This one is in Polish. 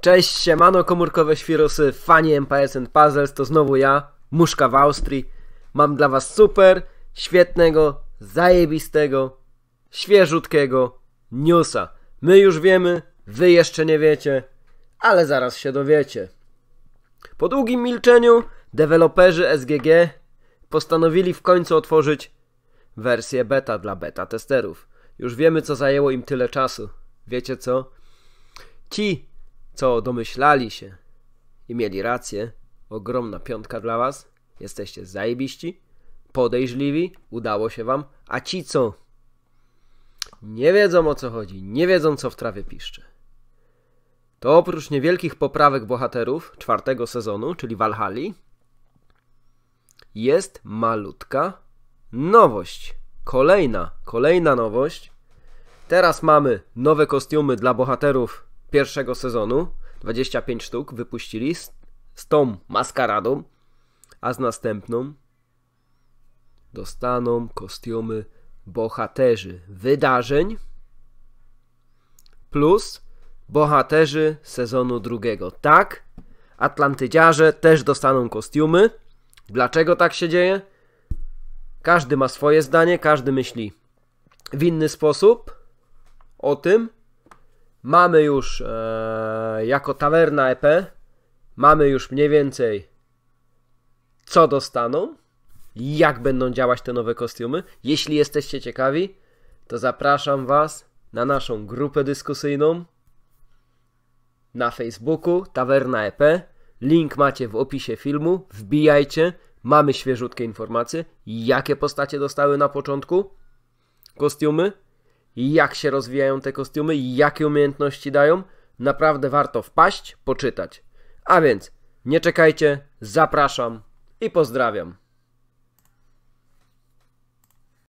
Cześć, siemano komórkowe świrusy, fani MPS and Puzzles, to znowu ja, Muszka w Austrii. Mam dla was super, świetnego, zajebistego, świeżutkiego newsa. My już wiemy, wy jeszcze nie wiecie, ale zaraz się dowiecie. Po długim milczeniu deweloperzy SGG postanowili w końcu otworzyć wersję beta dla beta testerów. Już wiemy, co zajęło im tyle czasu. Wiecie co? Ci co domyślali się i mieli rację, ogromna piątka dla Was. Jesteście zajebiści, podejrzliwi, udało się Wam, a ci co? Nie wiedzą o co chodzi, nie wiedzą co w trawie piszcze. To oprócz niewielkich poprawek bohaterów czwartego sezonu, czyli Walhali, jest malutka nowość. Kolejna, kolejna nowość. Teraz mamy nowe kostiumy dla bohaterów pierwszego sezonu, 25 sztuk wypuścili z, z tą maskaradą, a z następną dostaną kostiumy bohaterzy wydarzeń plus bohaterzy sezonu drugiego. Tak, Atlantydziarze też dostaną kostiumy. Dlaczego tak się dzieje? Każdy ma swoje zdanie, każdy myśli w inny sposób o tym, mamy już e, jako tawerna EP, mamy już mniej więcej co dostaną, jak będą działać te nowe kostiumy. Jeśli jesteście ciekawi, to zapraszam Was na naszą grupę dyskusyjną na Facebooku Tawerna EP. Link macie w opisie filmu, wbijajcie. Mamy świeżutkie informacje, jakie postacie dostały na początku kostiumy jak się rozwijają te kostiumy, jakie umiejętności dają. Naprawdę warto wpaść, poczytać. A więc nie czekajcie, zapraszam i pozdrawiam.